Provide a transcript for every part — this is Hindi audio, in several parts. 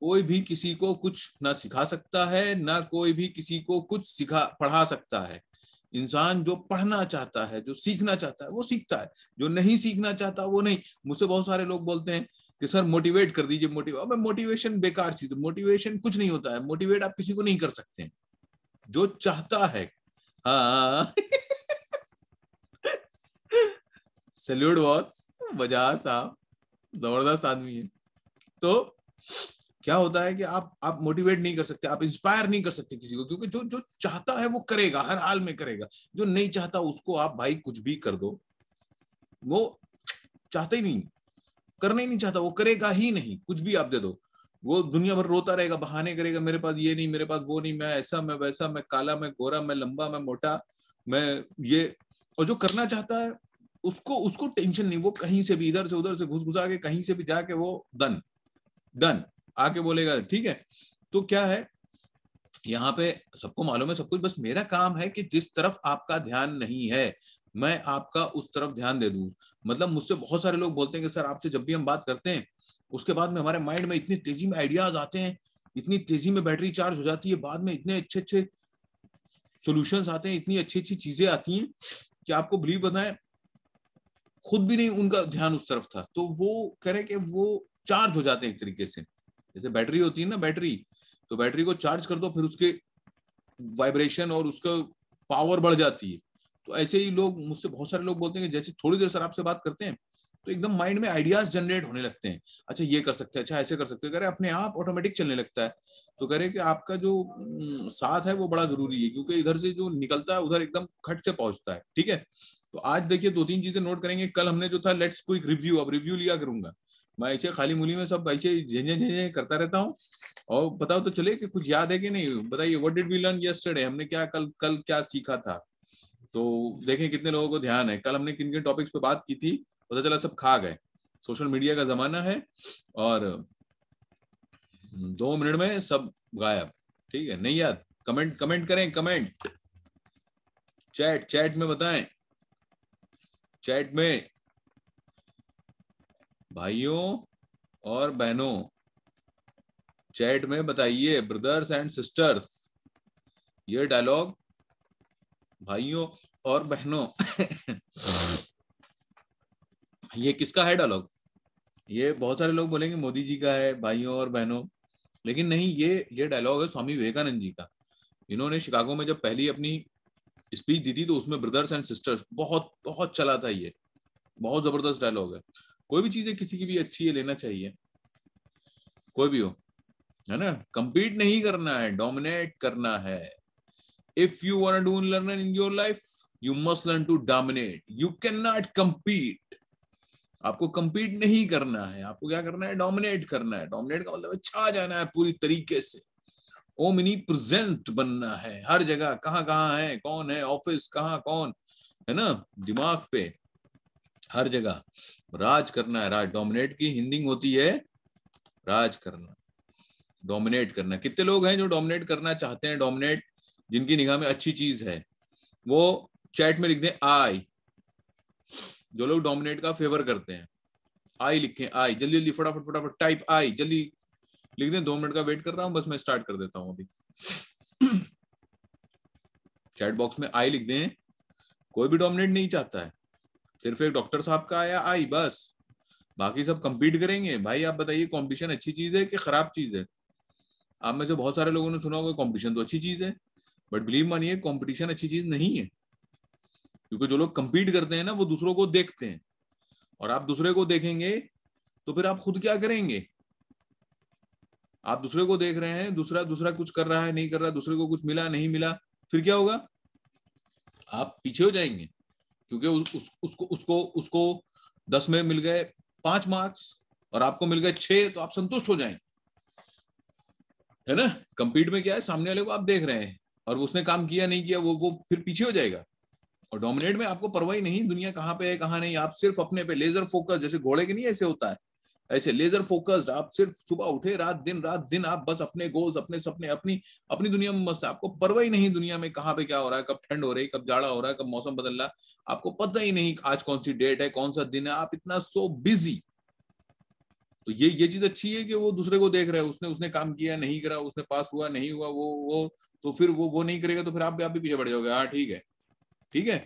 कोई भी किसी को कुछ ना सिखा सकता है ना कोई भी किसी को कुछ सिखा पढ़ा सकता है इंसान जो पढ़ना चाहता है जो सीखना चाहता है वो सीखता है जो नहीं सीखना चाहता वो नहीं मुझसे बहुत सारे लोग बोलते हैं कि सर मोटिवेट कर दीजिए मोटिव अब मोटिवेशन बेकार चीज मोटिवेशन कुछ नहीं होता है मोटिवेट आप किसी को नहीं कर सकते जो चाहता है हाँ बॉस बजाज साहब जबरदस्त आदमी है तो क्या होता है कि आप आप मोटिवेट नहीं कर सकते आप इंस्पायर नहीं कर सकते किसी को क्योंकि जो जो चाहता है वो करेगा हर हाल में करेगा जो नहीं चाहता उसको आप भाई कुछ भी कर दो वो चाहते ही नहीं करना ही नहीं चाहता वो करेगा ही नहीं कुछ भी आप दे दो वो दुनिया भर रोता रहेगा बहाने करेगा मेरे पास ये नहीं मेरे पास वो नहीं मैं ऐसा मैं वैसा मैं काला मैं गोरा मैं लंबा मैं मोटा मैं ये और जो करना चाहता है उसको उसको टेंशन नहीं वो कहीं से भी इधर से उधर से घुस घुसा के कहीं से भी जाके वो डन डन आके बोलेगा ठीक है तो क्या है यहाँ पे सबको मालूम है सब कुछ बस मेरा काम है कि जिस तरफ आपका ध्यान नहीं है मैं आपका उस तरफ ध्यान दे दू मतलब मुझसे बहुत सारे लोग बोलते हैं कि सर आपसे जब भी हम बात करते हैं उसके बाद में हमारे माइंड में इतनी तेजी में आइडियाज आते हैं इतनी तेजी में बैटरी चार्ज हो जाती है बाद में इतने अच्छे अच्छे सोल्यूशन आते हैं इतनी अच्छी अच्छी चीजें आती हैं कि आपको बिलीव बताएं खुद भी नहीं उनका ध्यान उस तरफ था तो वो कह रहे कि वो चार्ज हो जाते हैं एक तरीके से जैसे बैटरी होती है ना बैटरी तो बैटरी को चार्ज कर दो फिर उसके वाइब्रेशन और उसका पावर बढ़ जाती है तो ऐसे ही लोग मुझसे बहुत सारे लोग बोलते हैं कि जैसे थोड़ी देर सर आपसे बात करते हैं तो एकदम माइंड में आइडियाज जनरेट होने लगते हैं अच्छा ये कर सकते हैं अच्छा ऐसे कर सकते हैं कह रहे अपने आप ऑटोमेटिक चलने लगता है तो कह रहे कि आपका जो साथ है वो बड़ा जरूरी है क्योंकि इधर से जो निकलता है उधर एकदम खट से पहुंचता है ठीक है तो आज देखिए दो तीन चीजें नोट करेंगे कल हमने जो था लेट्स क्विक रिव्यू अब रिव्यू लिया करूंगा मैं ऐसे खाली मूली में सब ऐसे झेझे झेझे करता रहता हूँ और बताओ तो चले कि कुछ याद है कि नहीं बताइए what did we learn yesterday हमने क्या कल कल क्या सीखा था तो देखें कितने लोगों को ध्यान है कल हमने किन किन टॉपिक्स पे बात की थी पता चला सब खा गए सोशल मीडिया का जमाना है और दो मिनट में सब गायब ठीक है नहीं याद कमेंट कमेंट करें कमेंट चैट चैट में बताएं चैट में भाइयों और बहनों चैट में बताइए ब्रदर्स एंड सिस्टर्स ये डायलॉग भाइयों और बहनों ये किसका है डायलॉग ये बहुत सारे लोग बोलेंगे मोदी जी का है भाइयों और बहनों लेकिन नहीं ये ये डायलॉग है स्वामी विवेकानंद जी का इन्होंने शिकागो में जब पहली अपनी स्पीच दी थी तो उसमें ब्रदर्स एंड सिस्टर्स बहुत बहुत चला था ये बहुत जबरदस्त डायलॉग है कोई भी चीजें किसी की भी अच्छी है लेना चाहिए कोई भी हो है ना कंपीट नहीं करना है डोमिनेट करना है if you want to learn in your life you must learn to dominate you can not compete आपको कंपीट नहीं करना है आपको क्या करना है डोमिनेट करना है डोमिनेट का मतलब छा जाना है पूरी तरीके से ओमिनी प्रेजेंट बनना है हर जगह कहाँ कहाँ है कौन है ऑफिस कहाँ कौन है ना दिमाग पे हर जगह राज करना है राज डोमिनेट की हिंदिंग होती है राज करना डोमिनेट करना कितने लोग हैं जो डोमिनेट करना चाहते हैं डोमिनेट जिनकी निगाह में अच्छी चीज है वो चैट में लिख दें आई जो लोग डोमिनेट का फेवर करते हैं आई लिखें आई जल्दी जल्दी फटाफट फटाफट टाइप आई जल्दी लिख दें दो मिनट का वेट कर रहा हूं बस मैं स्टार्ट कर देता हूं अभी चैट बॉक्स में आई लिख दें कोई भी डोमिनेट नहीं चाहता है सिर्फ एक डॉक्टर साहब का आया आई बस बाकी सब कम्पीट करेंगे भाई आप बताइए कॉम्पिटिशन अच्छी चीज है कि खराब चीज है आप में से बहुत सारे लोगों ने सुना होगा कॉम्पिटिशन तो अच्छी चीज है बट बिलीव मानिए कॉम्पिटिशन अच्छी चीज नहीं है क्योंकि जो लोग कम्पीट करते हैं ना वो दूसरों को देखते हैं और आप दूसरे को देखेंगे तो फिर आप खुद क्या करेंगे आप दूसरे को देख रहे हैं दूसरा दूसरा कुछ कर रहा है नहीं कर रहा दूसरे को कुछ मिला नहीं मिला फिर क्या होगा आप पीछे हो जाएंगे क्योंकि उस, उस, उसको उसको उसको दस में मिल गए पांच मार्क्स और आपको मिल गए छह तो आप संतुष्ट हो जाए है ना कंपीट में क्या है सामने वाले को आप देख रहे हैं और उसने काम किया नहीं किया वो वो फिर पीछे हो जाएगा और डोमिनेट में आपको परवाही नहीं दुनिया कहाँ पे है कहाँ नहीं आप सिर्फ अपने पे लेजर फोकस जैसे घोड़े के नहीं ऐसे होता है ऐसे लेजर फोकस्ड आप सिर्फ सुबह उठे रात दिन रात दिन आप बस अपने गोल्स अपने सपने अपनी अपनी दुनिया में मस्त आपको परवाह ही नहीं दुनिया में कहाँ पे क्या हो रहा है कब ठंड हो रही है कब जाड़ा हो रहा है कब मौसम बदल रहा है आपको पता ही नहीं आज कौन सी डेट है कौन सा दिन है आप इतना सो बिजी तो ये ये चीज अच्छी है कि वो दूसरे को देख रहा है उसने उसने काम किया नहीं करा उसने पास हुआ नहीं हुआ वो वो तो फिर वो वो नहीं करेगा तो फिर आप भी आप भी पीछे पड़ जाओगे हाँ ठीक है ठीक है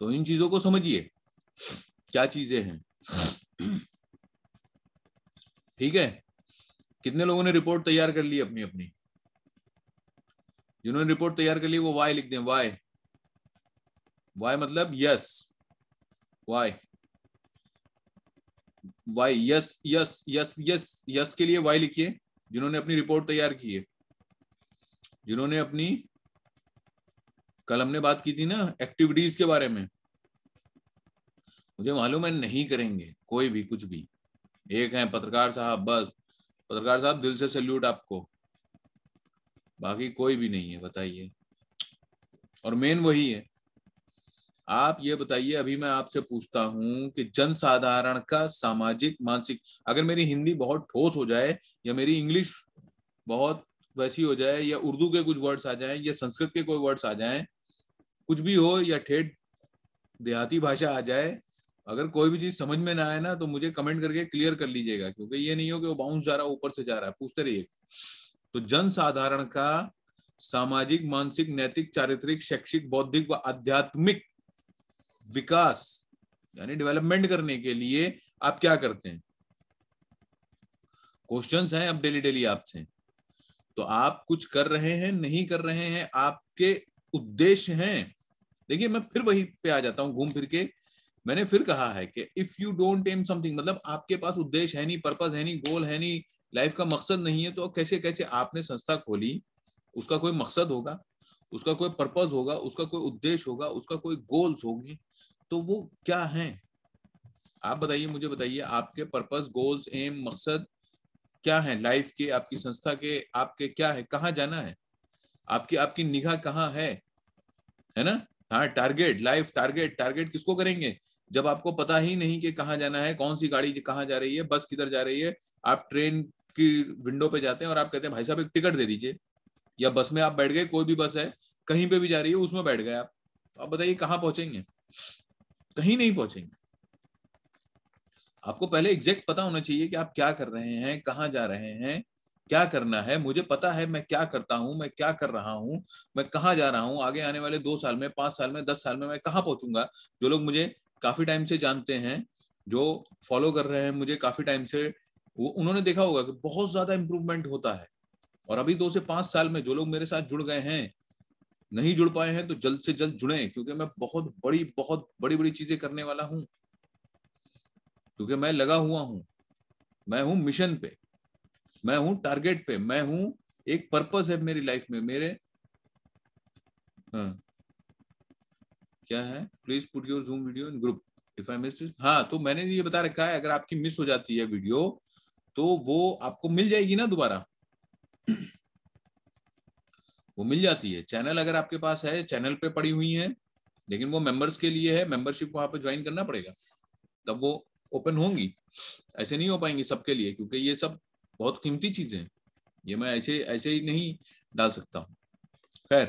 तो इन चीजों को समझिए क्या चीजें हैं ठीक है कितने लोगों ने रिपोर्ट तैयार कर ली अपनी अपनी जिन्होंने रिपोर्ट तैयार कर ली वो वाई लिख दें वाई वाई मतलब yes Y Y yes yes yes yes yes के लिए वाई लिखिए जिन्होंने अपनी रिपोर्ट तैयार की है जिन्होंने अपनी कल हमने बात की थी ना एक्टिविटीज के बारे में मुझे मालूम है नहीं करेंगे कोई भी कुछ भी एक है पत्रकार साहब बस पत्रकार साहब दिल से सल्यूट आपको बाकी कोई भी नहीं है बताइए और मेन वही है आप ये बताइए अभी मैं आपसे पूछता हूं कि जनसाधारण का सामाजिक मानसिक अगर मेरी हिंदी बहुत ठोस हो जाए या मेरी इंग्लिश बहुत वैसी हो जाए या उर्दू के कुछ वर्ड्स आ जाएं या संस्कृत के कोई वर्ड्स आ जाएं कुछ भी हो या ठेठ देहाती भाषा आ जाए अगर कोई भी चीज समझ में ना आए ना तो मुझे कमेंट करके क्लियर कर लीजिएगा क्योंकि ये नहीं हो कि वो बाउंस जा रहा है ऊपर से जा रहा है पूछते रहिए तो जन साधारण का सामाजिक मानसिक नैतिक चारित्रिक शैक्षिक बौद्धिक व आध्यात्मिक विकास यानी डेवलपमेंट करने के लिए आप क्या करते हैं क्वेश्चंस हैं अब डेली डेली आपसे तो आप कुछ कर रहे हैं नहीं कर रहे हैं आपके उद्देश्य हैं देखिए मैं फिर वही पे आ जाता हूं घूम फिर के मैंने फिर कहा है कि if you don't aim something मतलब आपके पास उद्देश्य है नहीं पर्पज है नहीं गोल है नहीं लाइफ का मकसद नहीं है तो कैसे कैसे आपने संस्था खोली उसका कोई मकसद होगा उसका कोई पर्पज होगा उसका कोई उद्देश्य होगा उसका कोई गोल्स होगी तो वो क्या है आप बताइए मुझे बताइए आपके पर्पज गोल्स एम मकसद क्या है लाइफ के आपकी संस्था के आपके क्या है कहाँ जाना है आपकी आपकी निगाह कहाँ है है ना हाँ टारगेट लाइफ टारगेट टारगेट किसको करेंगे जब आपको पता ही नहीं कि कहाँ जाना है कौन सी गाड़ी कहाँ जा रही है बस किधर जा रही है आप ट्रेन की विंडो पे जाते हैं और आप कहते हैं भाई साहब एक टिकट दे दीजिए या बस में आप बैठ गए कोई भी बस है कहीं पे भी जा रही है उसमें बैठ गए आप तो आप बताइए कहाँ पहुंचेंगे कहीं नहीं पहुंचेंगे आपको पहले एग्जैक्ट पता होना चाहिए कि आप क्या कर रहे हैं कहाँ जा रहे हैं क्या करना है मुझे पता है मैं क्या करता हूं मैं क्या कर रहा हूँ मैं कहाँ जा रहा हूँ आगे आने वाले दो साल में पांच साल में दस साल में मैं कहाँ पहुंचूंगा जो लोग मुझे काफी टाइम से जानते हैं जो फॉलो कर रहे हैं मुझे काफी टाइम से वो उन्होंने देखा होगा कि बहुत ज्यादा इम्प्रूवमेंट होता है और अभी दो से पांच साल में जो लोग मेरे साथ जुड़ गए हैं नहीं जुड़ पाए हैं तो जल्द से जल्द जुड़े क्योंकि मैं बहुत बड़ी बहुत बड़ी बड़ी चीजें करने वाला हूं क्योंकि मैं लगा हुआ हूं मैं हूं मिशन पे मैं हूं टारगेट पे मैं हूं एक पर्पज है मेरी लाइफ में मेरे हाँ, क्या है please put your zoom video in group if I miss हाँ तो मैंने ये बता रखा है अगर आपकी मिस हो जाती है वीडियो तो वो आपको मिल जाएगी ना दोबारा वो मिल जाती है चैनल अगर आपके पास है चैनल पे पड़ी हुई है लेकिन वो मेंबर्स के लिए है मेंबरशिप वहां पे ज्वाइन करना पड़ेगा तब वो ओपन होंगी ऐसे नहीं हो पाएंगी सबके लिए क्योंकि ये सब बहुत कीमती चीजें हैं ये मैं ऐसे ऐसे ही नहीं डाल सकता हूं खैर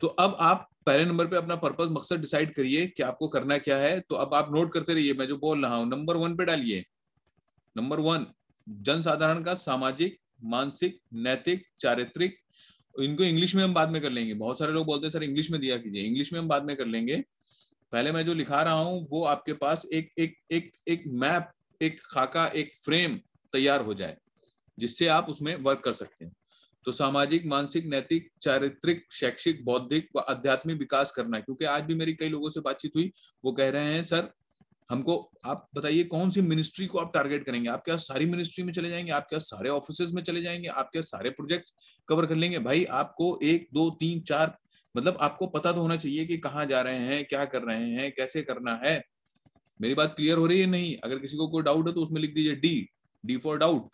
तो अब आप पहले नंबर पे अपना पर्पज मकसद डिसाइड करिए कि आपको करना क्या है तो अब आप नोट करते रहिए मैं जो बोल रहा हूं नंबर वन पे डालिए नंबर वन जनसाधारण का सामाजिक मानसिक नैतिक चारित्रिक इनको इंग्लिश में हम बाद में कर लेंगे बहुत सारे लोग बोलते हैं सर इंग्लिश में दिया कीजिए इंग्लिश में हम बाद में कर लेंगे पहले मैं जो लिखा रहा हूँ वो आपके पास एक एक एक एक मैप एक खाका एक फ्रेम तैयार हो जाए जिससे आप उसमें वर्क कर सकते हैं तो सामाजिक मानसिक नैतिक चारित्रिक शैक्षिक बौद्धिक व आध्यात्मिक विकास करना क्योंकि आज भी मेरी कई लोगों से बातचीत हुई वो कह रहे हैं सर हमको आप बताइए कौन सी मिनिस्ट्री को आप टारगेट करेंगे आप क्या सारी मिनिस्ट्री में चले जाएंगे आप क्या सारे ऑफिस में चले जाएंगे आप क्या सारे प्रोजेक्ट कवर कर लेंगे भाई आपको एक दो तीन चार मतलब आपको पता तो होना चाहिए कि कहाँ जा रहे हैं क्या कर रहे हैं कैसे करना है मेरी बात क्लियर हो रही है नहीं अगर किसी को कोई डाउट है तो उसमें लिख दीजिए डी डी फॉर डाउट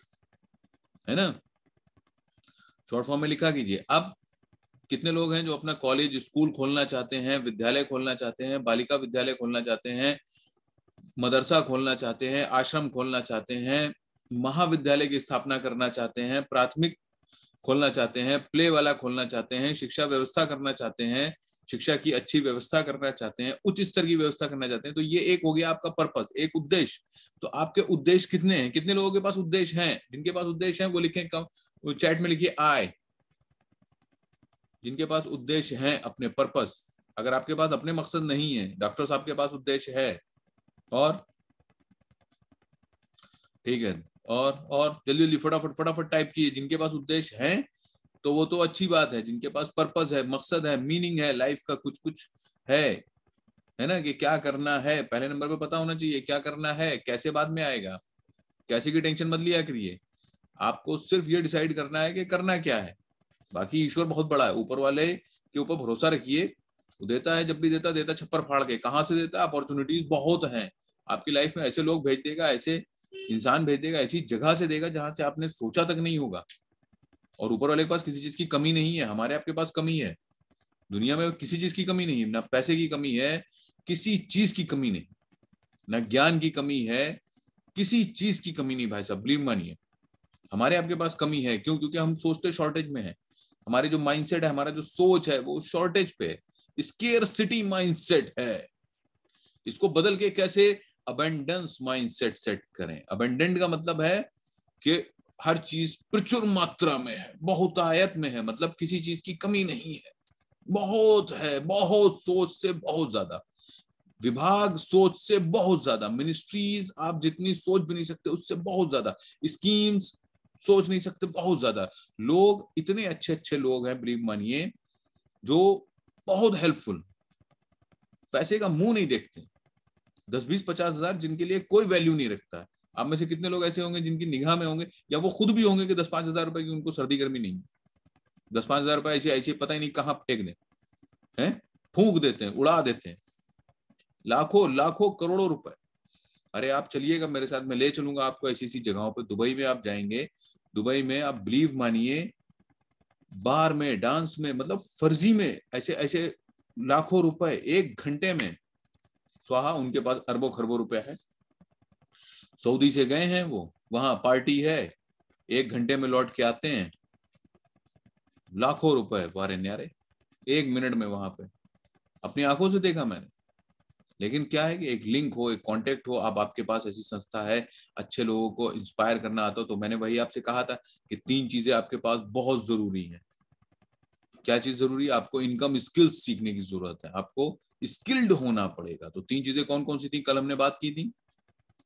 है ना शॉर्ट फॉर्म में लिखा कीजिए अब कितने लोग हैं जो अपना कॉलेज स्कूल खोलना चाहते हैं विद्यालय खोलना चाहते हैं बालिका विद्यालय खोलना चाहते हैं मदरसा खोलना चाहते हैं आश्रम खोलना चाहते हैं महाविद्यालय की स्थापना करना चाहते हैं प्राथमिक खोलना चाहते हैं प्ले वाला खोलना चाहते हैं शिक्षा व्यवस्था करना चाहते हैं शिक्षा की अच्छी व्यवस्था करना चाहते हैं उच्च स्तर की व्यवस्था करना चाहते हैं तो ये एक हो गया आपका पर्पज एक उद्देश्य तो आपके उद्देश्य कितने हैं कितने लोगों के पास उद्देश्य हैं जिनके पास उद्देश्य है वो लिखें कम चैट में लिखिए आय जिनके पास उद्देश्य है अपने पर्पज अगर आपके पास अपने मकसद नहीं है डॉक्टर साहब के पास उद्देश्य है और ठीक है और और जल्दी जल्दी फटाफट फटाफट टाइप किए जिनके पास उद्देश्य है तो वो तो अच्छी बात है जिनके पास पर्पज है मकसद है मीनिंग है लाइफ का कुछ कुछ है है ना कि क्या करना है पहले नंबर पे पता होना चाहिए क्या करना है कैसे बाद में आएगा कैसे की टेंशन मत लिया करिए आपको सिर्फ ये डिसाइड करना है कि करना क्या है बाकी ईश्वर बहुत बड़ा है ऊपर वाले के ऊपर भरोसा रखिए देता है जब भी देता देता छप्पर फाड़ के कहाँ से देता है अपॉर्चुनिटीज बहुत हैं आपकी लाइफ में ऐसे लोग भेज देगा ऐसे इंसान भेज देगा ऐसी जगह से देगा जहां से आपने सोचा तक नहीं होगा और ऊपर वाले के पास किसी चीज की कमी नहीं है हमारे आपके पास कमी है दुनिया में किसी चीज की कमी नहीं है ना पैसे की कमी है किसी चीज की कमी नहीं ना ज्ञान की कमी है किसी चीज की कमी नहीं भाई साहब बिलीव मानिए हमारे आपके पास कमी है क्यों क्योंकि हम सोचते शॉर्टेज में है हमारे जो माइंडसेट है हमारा जो सोच है वो शॉर्टेज पे स्केयर सिटी माइंडसेट है इसको बदल के कैसे अबेंडेंस माइंडसेट सेट करें अबेंडेंट का मतलब है कि हर चीज प्रचुर मात्रा में है बहुतायत में है मतलब किसी चीज की कमी नहीं है बहुत है बहुत सोच से बहुत ज्यादा विभाग सोच से बहुत ज्यादा मिनिस्ट्रीज आप जितनी सोच भी नहीं सकते उससे बहुत ज्यादा स्कीम्स सोच नहीं सकते बहुत ज्यादा लोग इतने अच्छे अच्छे लोग हैं बिलीव मानिए जो बहुत हेल्पफुल पैसे का मुंह नहीं देखते दस बीस पचास हजार जिनके लिए कोई वैल्यू नहीं रखता है आप में से कितने लोग ऐसे होंगे जिनकी निगाह में होंगे या वो खुद भी होंगे कि दस पांच हजार रुपए की उनको सर्दी गर्मी नहीं है दस पांच हजार रुपए ऐसे ऐसे पता ही नहीं कहाँ फेंक दें है फूक देते हैं उड़ा देते हैं लाखों लाखों करोड़ों रुपए अरे आप चलिएगा मेरे साथ मैं ले चलूंगा आपको ऐसी ऐसी जगहों पर दुबई में आप जाएंगे दुबई में आप बिलीव मानिए बार में डांस में मतलब फर्जी में ऐसे ऐसे लाखों रुपए एक घंटे में स्वाहा उनके पास अरबों खरबों रुपए है सऊदी से गए हैं वो वहां पार्टी है एक घंटे में लौट के आते हैं लाखों रुपए बारे न्यारे एक मिनट में वहां पे अपनी आंखों से देखा मैंने लेकिन क्या है कि एक लिंक हो एक कांटेक्ट हो आप आपके पास ऐसी संस्था है अच्छे लोगों को इंस्पायर करना आता तो मैंने वही आपसे कहा था कि तीन चीजें आपके पास बहुत जरूरी है क्या चीज जरूरी है आपको इनकम स्किल्स सीखने की जरूरत है आपको स्किल्ड होना पड़ेगा तो तीन चीजें कौन कौन सी थी कल हमने बात की थी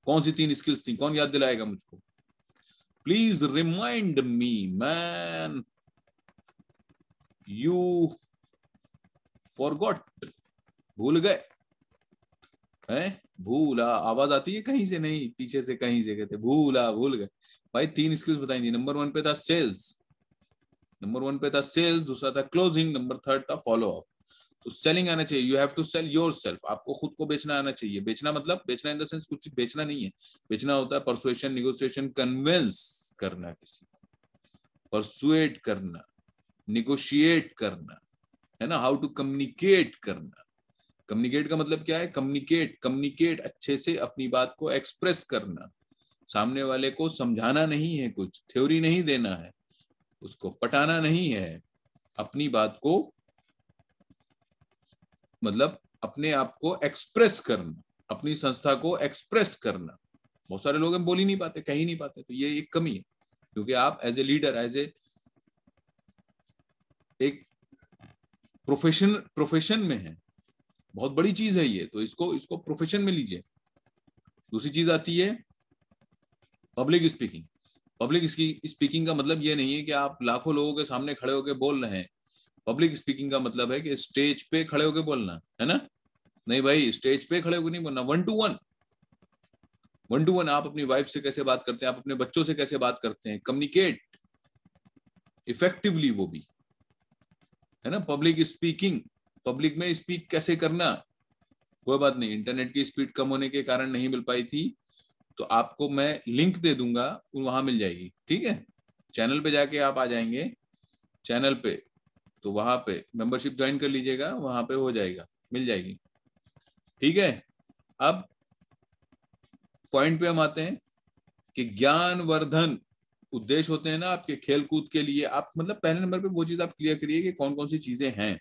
कौन सी तीन स्किल्स थी कौन याद दिलाएगा मुझको please remind me man you for भूल गए हैं भूला आवाज आती है कहीं से नहीं पीछे से कहीं से कहते भूला भूल गए भाई तीन स्किल्स बताई थी नंबर वन पे था सेल्स नंबर वन पे था सेल्स दूसरा था क्लोजिंग नंबर थर्ड था फॉलो अप तो सेलिंग आना चाहिए you have to sell yourself आपको खुद को बेचना आना चाहिए बेचना मतलब बेचना इन द सेंस कुछ बेचना नहीं है बेचना होता है परसुएशन निगोसिएशन कन्विंस करना किसी को परसुएट करना निगोशिएट करना है ना हाउ टू कम्युनिकेट करना कम्युनिकेट का मतलब क्या है कम्युनिकेट कम्युनिकेट अच्छे से अपनी बात को एक्सप्रेस करना सामने वाले को समझाना नहीं है कुछ थ्योरी नहीं देना है उसको पटाना नहीं है अपनी बात को मतलब अपने आप को एक्सप्रेस करना अपनी संस्था को एक्सप्रेस करना बहुत सारे लोग हम बोल ही नहीं पाते कह ही नहीं पाते तो ये एक कमी है क्योंकि आप as a leader as a एक प्रोफेशन प्रोफेशन में है बहुत बड़ी चीज है ये तो इसको इसको प्रोफेशन में लीजिए दूसरी चीज आती है पब्लिक स्पीकिंग पब्लिक स्पीकिंग का मतलब ये नहीं है कि आप लाखों लोगों के सामने खड़े होकर बोल रहे हैं पब्लिक स्पीकिंग का मतलब है कि स्टेज पे खड़े होकर बोलना है ना नहीं भाई स्टेज पे खड़े होकर नहीं बोलना one to one one to one आप अपनी वाइफ से कैसे बात करते हैं आप अपने बच्चों से कैसे बात करते हैं कम्युनिकेट इफेक्टिवली वो भी है ना पब्लिक स्पीकिंग पब्लिक में स्पीक कैसे करना कोई बात नहीं इंटरनेट की स्पीड कम होने के कारण नहीं मिल पाई थी तो आपको मैं लिंक दे दूंगा वहां मिल जाएगी ठीक है चैनल पे जाके आप आ जाएंगे चैनल पे तो वहां पे मेंबरशिप ज्वाइन कर लीजिएगा वहां पे हो जाएगा मिल जाएगी ठीक है अब पॉइंट पे हम आते हैं कि ज्ञान वर्धन उद्देश्य होते हैं ना आपके खेलकूद के लिए आप मतलब पहले नंबर पे वो चीज आप क्लियर करिए कि कौन कौन सी चीजें हैं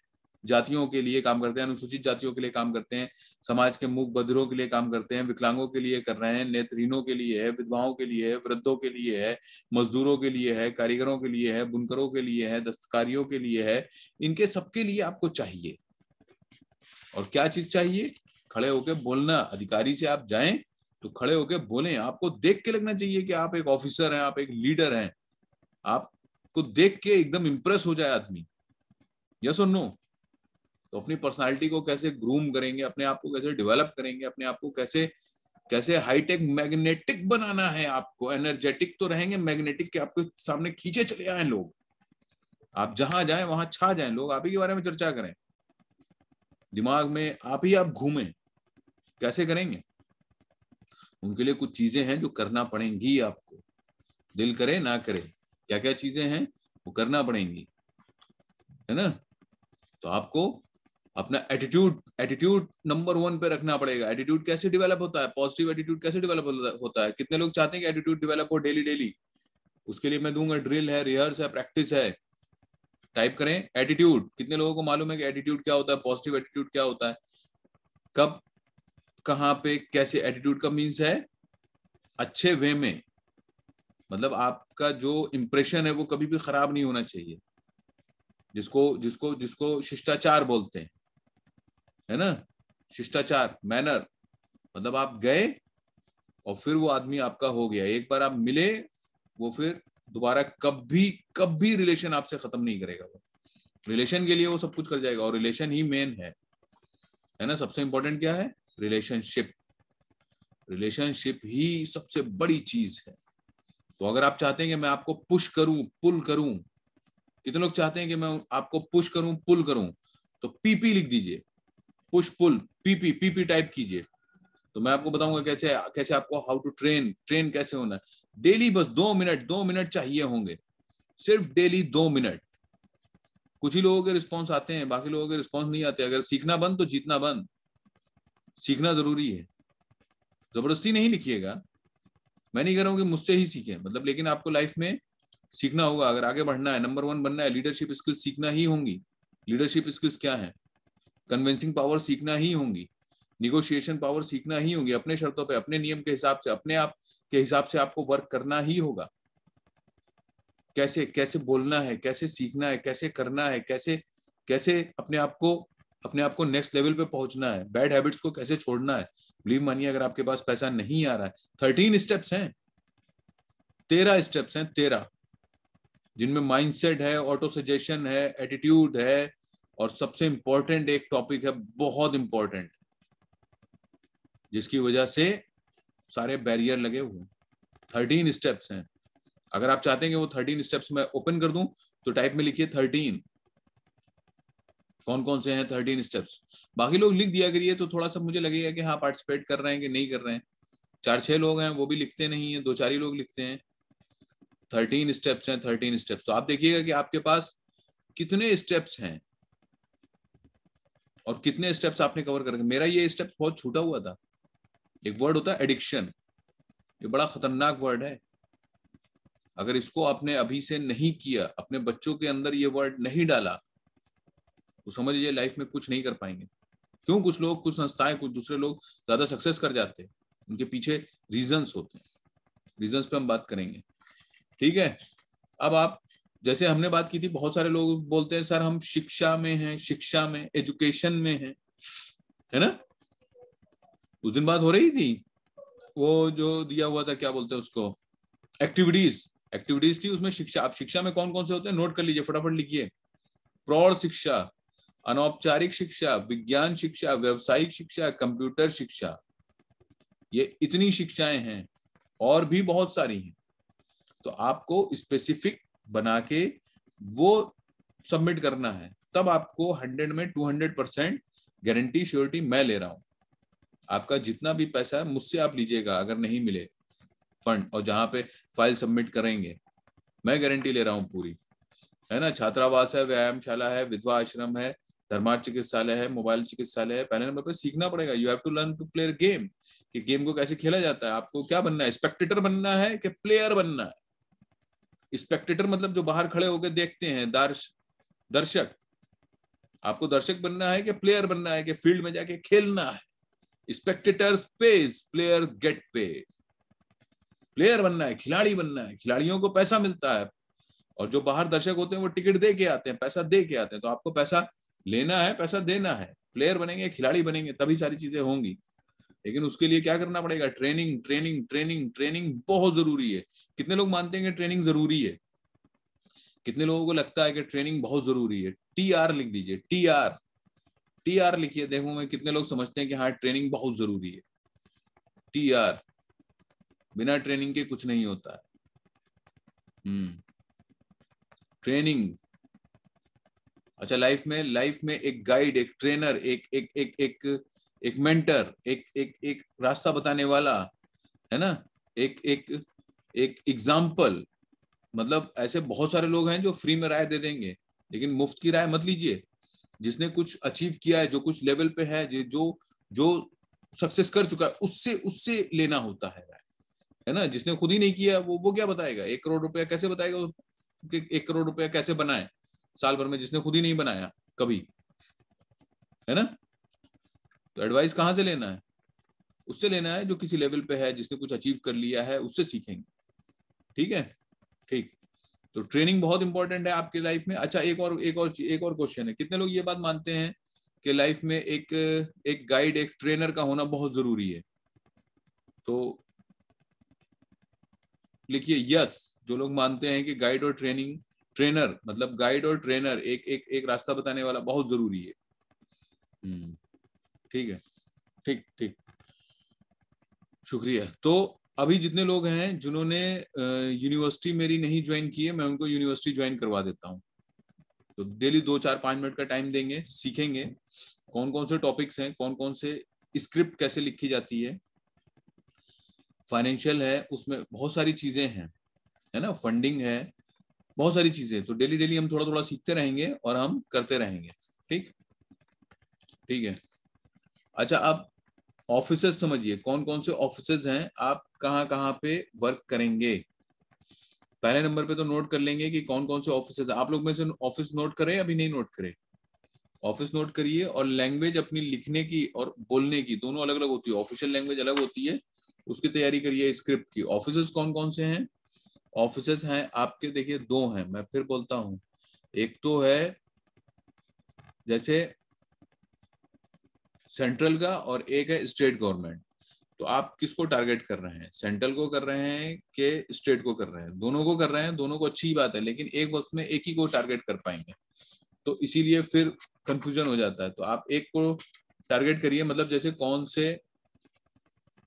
जातियों के लिए काम करते हैं अनुसूचित जातियों के लिए काम करते हैं समाज के मूक बधिरों के लिए काम करते हैं विकलांगों के लिए कर रहे हैं नेत्रहीनों के लिए है विधवाओं के लिए है वृद्धों के लिए है मजदूरों के लिए है कारीगरों के लिए है बुनकरों के लिए है दस्तकारियों के लिए है इनके सबके लिए आपको चाहिए और क्या चीज चाहिए खड़े होके बोलना अधिकारी से आप जाए तो खड़े होके बोले आपको देख के लगना चाहिए कि आप एक ऑफिसर हैं आप एक लीडर हैं आपको देख के एकदम इंप्रेस हो जाए आदमी यस और नो तो अपनी पर्सनालिटी को कैसे ग्रूम करेंगे अपने आप को कैसे डेवलप करेंगे अपने आप को कैसे कैसे हाईटेक मैग्नेटिक बनाना है आपको एनर्जेटिक तो रहेंगे मैग्नेटिक के आपके सामने खींचे चले आए लोग आप जहां जाए वहां छा जाए लोग आप ही के बारे में चर्चा करें दिमाग में आप ही आप घूमें कैसे करेंगे उनके लिए कुछ चीजें हैं जो करना पड़ेंगी आपको दिल करे ना करे क्या क्या चीजें हैं वो करना पड़ेंगी है ना तो आपको अपना एटीट्यूड एटीट्यूड नंबर वन पे रखना पड़ेगा एटीट्यूड कैसे डेवलप होता है पॉजिटिव एटीट्यूड कैसे डेवलप होता है कितने लोग चाहते हैं कि एटीट्यूड डेवलप हो डेली डेली उसके लिए मैं दूंगा ड्रिल है रिहर्स है प्रैक्टिस है टाइप करें एटीट्यूड कितने लोगों को मालूम है कि एटीट्यूड क्या होता है पॉजिटिव एटीट्यूड क्या होता है कब कहाँ पे कैसे एटीट्यूड का मीन्स है अच्छे वे में मतलब आपका जो इम्प्रेशन है वो कभी भी खराब नहीं होना चाहिए जिसको जिसको जिसको शिष्टाचार बोलते हैं है ना शिष्टाचार मैनर मतलब आप गए और फिर वो आदमी आपका हो गया एक बार आप मिले वो फिर दोबारा कभी कभी रिलेशन आपसे खत्म नहीं करेगा वो रिलेशन के लिए वो सब कुछ कर जाएगा और रिलेशन ही मेन है है ना सबसे इंपॉर्टेंट क्या है रिलेशनशिप रिलेशनशिप ही सबसे बड़ी चीज है तो अगर आप चाहते हैं कि मैं आपको पुश करूं पुल करूं कितने लोग चाहते हैं कि मैं आपको पुश करूं पुल करूं तो पीपी लिख दीजिए push pull PP PP type कीजिए तो मैं आपको बताऊंगा कैसे कैसे आपको हाउ टू ट्रेन ट्रेन कैसे होना है डेली बस दो मिनट दो मिनट चाहिए होंगे सिर्फ डेली दो मिनट कुछ ही लोगों के रिस्पॉन्स आते हैं बाकी लोगों के रिस्पॉन्स नहीं आते अगर सीखना बंद तो जीतना बंद सीखना जरूरी है जबरदस्ती नहीं लिखिएगा मैं नहीं कह रहा हूँ कि मुझसे ही सीखे मतलब लेकिन आपको लाइफ में सीखना होगा अगर आगे बढ़ना है नंबर वन बनना है लीडरशिप स्किल्स सीखना ही होंगी लीडरशिप स्किल्स क्या है कन्विंसिंग पावर सीखना ही होंगी निगोशिएशन पावर सीखना ही होगी अपने शर्तों पे अपने नियम के हिसाब से अपने आप के हिसाब से आपको वर्क करना ही होगा कैसे कैसे बोलना है कैसे सीखना है कैसे करना है कैसे कैसे अपने आप को अपने आप को नेक्स्ट लेवल पे पहुंचना है बैड हैबिट्स को कैसे छोड़ना है बिलीव मानिए अगर आपके पास पैसा नहीं आ रहा है थर्टीन स्टेप्स हैं तेरह स्टेप्स हैं तेरह जिनमें माइंडसेट है ऑटो सजेशन है एटीट्यूड है और सबसे इंपॉर्टेंट एक टॉपिक है बहुत इंपॉर्टेंट जिसकी वजह से सारे बैरियर लगे हुए थर्टीन स्टेप्स हैं अगर आप चाहते हैं कि वो थर्टीन स्टेप्स मैं ओपन कर दूं तो टाइप में लिखिए थर्टीन कौन कौन से हैं थर्टीन स्टेप्स बाकी लोग लिख दिया करिए तो थोड़ा सा मुझे लगेगा कि हाँ पार्टिसिपेट कर रहे हैं कि नहीं कर रहे हैं चार छह लोग हैं वो भी लिखते नहीं है दो चार ही लोग लिखते हैं थर्टीन स्टेप्स हैं थर्टीन स्टेप्स तो आप देखिएगा कि आपके पास कितने स्टेप्स हैं और कितने स्टेप्स आपने कवर कर रखे मेरा ये स्टेप बहुत छूटा हुआ था एक वर्ड होता है एडिक्शन ये बड़ा खतरनाक वर्ड है अगर इसको आपने अभी से नहीं किया अपने बच्चों के अंदर ये वर्ड नहीं डाला तो समझ लीजिए लाइफ में कुछ नहीं कर पाएंगे क्यों कुछ लोग कुछ संस्थाएं कुछ दूसरे लोग ज्यादा सक्सेस कर जाते हैं उनके पीछे रीजंस होते हैं रीजंस पे हम बात करेंगे ठीक है अब आप जैसे हमने बात की थी बहुत सारे लोग बोलते हैं सर हम शिक्षा में हैं शिक्षा में एजुकेशन में हैं है ना उस दिन बात हो रही थी वो जो दिया हुआ था क्या बोलते हैं उसको एक्टिविटीज एक्टिविटीज थी उसमें शिक्षा आप शिक्षा में कौन कौन से होते हैं नोट कर लीजिए फटाफट लिखिए प्रौढ़ शिक्षा अनौपचारिक शिक्षा विज्ञान शिक्षा व्यवसायिक शिक्षा कंप्यूटर शिक्षा ये इतनी शिक्षाएं हैं और भी बहुत सारी हैं तो आपको स्पेसिफिक बना के वो सबमिट करना है तब आपको हंड्रेड में two hundred percent guarantee surety मैं ले रहा हूँ आपका जितना भी पैसा है मुझसे आप लीजिएगा अगर नहीं मिले फंड और जहां पे फाइल सबमिट करेंगे मैं गारंटी ले रहा हूँ पूरी है ना छात्रावास है व्यायामशाला है विधवा आश्रम है धर्मार्थ चिकित्सालय है मोबाइल चिकित्सालय है पहले नंबर पर सीखना पड़ेगा you have to learn to player game कि गेम को कैसे खेला जाता है आपको क्या बनना है स्पेक्टेटर बनना है कि प्लेयर बनना है स्पेक्टेटर मतलब जो बाहर खड़े होकर देखते हैं दर्श दर्शक आपको दर्शक बनना है कि प्लेयर बनना है कि फील्ड में जाके खेलना है spectator page player get page player बनना है खिलाड़ी बनना है खिलाड़ियों को पैसा मिलता है और जो बाहर दर्शक होते हैं वो टिकट दे के आते हैं पैसा दे के आते हैं तो आपको पैसा लेना है पैसा देना है प्लेयर बनेंगे खिलाड़ी बनेंगे तभी सारी चीजें होंगी लेकिन उसके लिए क्या करना पड़ेगा ट्रेनिंग ट्रेनिंग ट्रेनिंग ट्रेनिंग बहुत जरूरी है कितने लोग मानते हैं कि ट्रेनिंग जरूरी है कितने लोगों को लगता है कि ट्रेनिंग बहुत जरूरी है टी आर लिख दीजिए टी आर टी आर लिखिए देखो मैं कितने लोग समझते हैं कि हाँ ट्रेनिंग बहुत जरूरी है टी आर बिना ट्रेनिंग के कुछ नहीं होता है हम्म। ट्रेनिंग अच्छा लाइफ में लाइफ में एक गाइड एक ट्रेनर एक एक एक एक, एक एक मेंटर एक एक एक रास्ता बताने वाला है ना एक एक एक एग्जाम्पल मतलब ऐसे बहुत सारे लोग हैं जो फ्री में राय दे देंगे लेकिन मुफ्त की राय मत लीजिए जिसने कुछ अचीव किया है जो कुछ लेवल पे है जो जो सक्सेस कर चुका है उससे उससे लेना होता है राय है ना जिसने खुद ही नहीं किया वो वो क्या बताएगा एक करोड़ रुपया कैसे बताएगा उसको एक करोड़ रुपया कैसे बनाए साल भर में जिसने खुद ही नहीं बनाया कभी है ना तो एडवाइस कहाँ से लेना है उससे लेना है जो किसी लेवल पे है जिसने कुछ अचीव कर लिया है उससे सीखेंगे ठीक है ठीक तो ट्रेनिंग बहुत इंपॉर्टेंट है आपकी लाइफ में अच्छा एक और एक और एक और क्वेश्चन है कितने लोग ये बात मानते हैं कि लाइफ में एक एक गाइड एक ट्रेनर का होना बहुत जरूरी है तो लिखिए यस जो लोग मानते हैं कि गाइड और ट्रेनिंग ट्रेनर मतलब गाइड और ट्रेनर एक एक एक रास्ता बताने वाला बहुत जरूरी है हम्म। ठीक है ठीक ठीक शुक्रिया तो अभी जितने लोग हैं जिन्होंने यूनिवर्सिटी मेरी नहीं ज्वाइन की है मैं उनको यूनिवर्सिटी ज्वाइन करवा देता हूँ तो डेली दो चार पांच मिनट का टाइम देंगे सीखेंगे कौन कौन से टॉपिक्स हैं कौन कौन से स्क्रिप्ट कैसे लिखी जाती है फाइनेंशियल है उसमें बहुत सारी चीजें हैं है ना फंडिंग है बहुत सारी चीजें तो डेली डेली हम थोड़ा थोड़ा सीखते रहेंगे और हम करते रहेंगे ठीक ठीक है अच्छा आप ऑफिसर्स समझिए कौन कौन से ऑफिसर्स हैं आप कहाँ कहाँ पे वर्क करेंगे पहले नंबर पे तो नोट कर लेंगे कि कौन कौन से ऑफिसर्स आप लोग में से ऑफिस नोट करें अभी नहीं नोट करें ऑफिस नोट करिए और लैंग्वेज अपनी लिखने की और बोलने की दोनों अलग अलग होती है ऑफिशियल लैंग्वेज अलग होती है उसकी तैयारी करिए स्क्रिप्ट की ऑफिसर्स कौन कौन से हैं ऑफिसर्स हैं आपके देखिए दो हैं मैं फिर बोलता हूं एक तो है जैसे सेंट्रल का और एक है स्टेट गवर्नमेंट तो आप किसको टारगेट कर रहे हैं सेंट्रल को कर रहे हैं कि स्टेट को कर रहे हैं दोनों को कर रहे हैं दोनों को अच्छी बात है लेकिन एक वक्त में एक ही को टारगेट कर पाएंगे तो इसीलिए फिर कंफ्यूजन हो जाता है तो आप एक को टारगेट करिए मतलब जैसे कौन से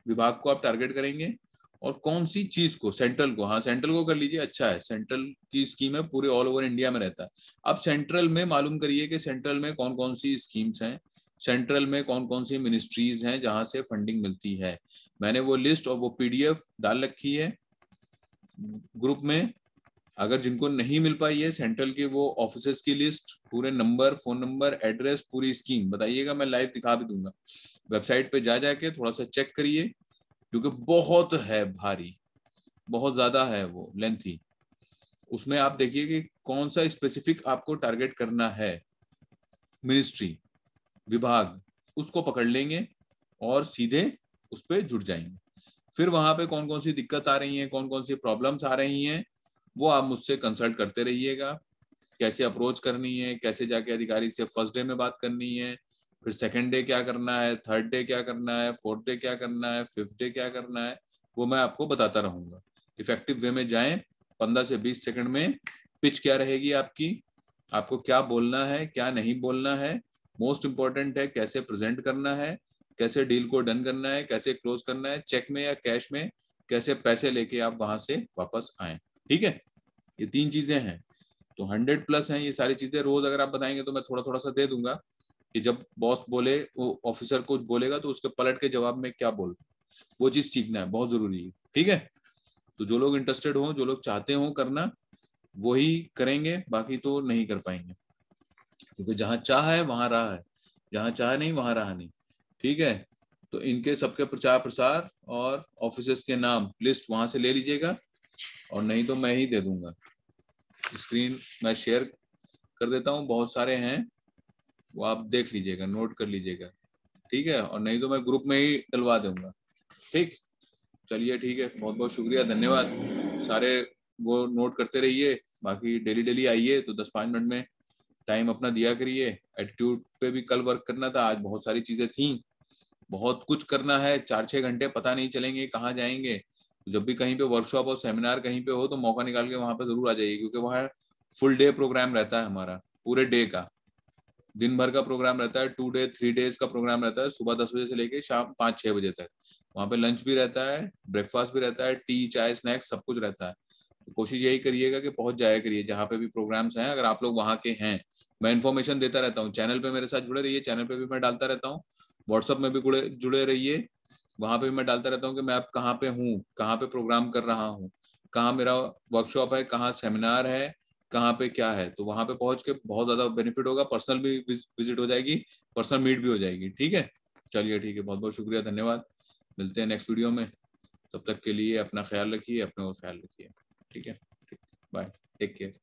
विभाग को आप टारगेट करेंगे और कौन सी चीज को सेंट्रल को हाँ सेंट्रल को कर लीजिए अच्छा है सेंट्रल की स्कीम है पूरे ऑल ओवर इंडिया में रहता है अब सेंट्रल में मालूम करिए कि सेंट्रल में कौन कौन सी स्कीम्स हैं सेंट्रल में कौन कौन सी मिनिस्ट्रीज हैं जहां से फंडिंग मिलती है मैंने वो लिस्ट और वो पीडीएफ डाल रखी है ग्रुप में अगर जिनको नहीं मिल पाई है सेंट्रल के वो ऑफिस की लिस्ट पूरे नंबर फोन नंबर एड्रेस पूरी स्कीम बताइएगा मैं लाइव दिखा भी दूंगा वेबसाइट पे जा जाके थोड़ा सा चेक करिए क्योंकि बहुत है भारी बहुत ज्यादा है वो लेंथी उसमें आप देखिए कि कौन सा स्पेसिफिक आपको टारगेट करना है मिनिस्ट्री विभाग उसको पकड़ लेंगे और सीधे उस पर जुड़ जाएंगे फिर वहां पे कौन कौन सी दिक्कत आ रही है कौन कौन सी प्रॉब्लम्स आ रही हैं वो आप मुझसे कंसल्ट करते रहिएगा कैसे अप्रोच करनी है कैसे जाके अधिकारी से फर्स्ट डे में बात करनी है फिर सेकेंड डे क्या करना है थर्ड डे क्या करना है फोर्थ डे क्या करना है फिफ्थ डे क्या करना है वो मैं आपको बताता रहूंगा इफेक्टिव वे में जाए पंद्रह से बीस सेकंड में पिच क्या रहेगी आपकी आपको क्या बोलना है क्या नहीं बोलना है मोस्ट इंपॉर्टेंट है कैसे प्रेजेंट करना है कैसे डील को डन करना है कैसे क्लोज करना है चेक में या कैश में कैसे पैसे लेके आप वहां से वापस आए ठीक है ये तीन चीजें हैं तो हंड्रेड प्लस हैं ये सारी चीजें रोज अगर आप बताएंगे तो मैं थोड़ा थोड़ा सा दे दूंगा कि जब बॉस बोले वो ऑफिसर कुछ बोलेगा तो उसके पलट के जवाब में क्या बोल वो चीज सीखना है बहुत जरूरी है ठीक है तो जो लोग इंटरेस्टेड हो जो लोग चाहते हो करना वही करेंगे बाकी तो नहीं कर पाएंगे क्योंकि जहां चाह है वहां राह है जहां चाह नहीं वहां राह नहीं ठीक है तो इनके सबके प्रचार प्रसार और ऑफिस के नाम लिस्ट वहां से ले लीजिएगा और नहीं तो मैं ही दे दूंगा स्क्रीन मैं शेयर कर देता हूँ बहुत सारे हैं वो आप देख लीजिएगा नोट कर लीजिएगा ठीक है और नहीं तो मैं ग्रुप में ही डलवा दूंगा ठीक चलिए ठीक है बहुत बहुत शुक्रिया धन्यवाद सारे वो नोट करते रहिए बाकी डेली डेली आइए तो दस पाँच मिनट में टाइम अपना दिया करिए एटीट्यूड पे भी कल वर्क करना था आज बहुत सारी चीजें थी बहुत कुछ करना है चार छह घंटे पता नहीं चलेंगे कहाँ जाएंगे जब भी कहीं पे वर्कशॉप और सेमिनार कहीं पे हो तो मौका निकाल के वहां पे जरूर आ जाइए क्योंकि वहाँ फुल डे प्रोग्राम रहता है हमारा पूरे डे का दिन भर का प्रोग्राम रहता है टू डे थ्री डेज का प्रोग्राम रहता है सुबह दस बजे से लेके शाम पाँच छह बजे तक वहां पे लंच भी रहता है ब्रेकफास्ट भी रहता है टी चाय स्नैक्स सब कुछ रहता है तो कोशिश यही करिएगा कि पहुंच जाया करिए जहाँ पे भी प्रोग्राम्स हैं अगर आप लोग वहां के हैं मैं इन्फॉर्मेशन देता रहता हूँ चैनल पे मेरे साथ जुड़े रहिए चैनल पे भी मैं डालता रहता हूँ व्हाट्सअप में भी जुड़े जुड़े रहिए वहां पे भी मैं डालता रहता हूँ कि मैं आप कहाँ पे हूँ कहाँ पे प्रोग्राम कर रहा हूँ कहाँ मेरा वर्कशॉप है कहाँ सेमिनार है कहाँ पे क्या है तो वहां पे पहुंच के बहुत ज्यादा बेनिफिट होगा पर्सनल भी विजिट हो जाएगी पर्सनल मीट भी हो जाएगी ठीक है चलिए ठीक है बहुत बहुत शुक्रिया धन्यवाद मिलते हैं नेक्स्ट वीडियो में तब तक के लिए अपना ख्याल रखिए अपने और ख्याल रखिए ठीक है बाय टेक केयर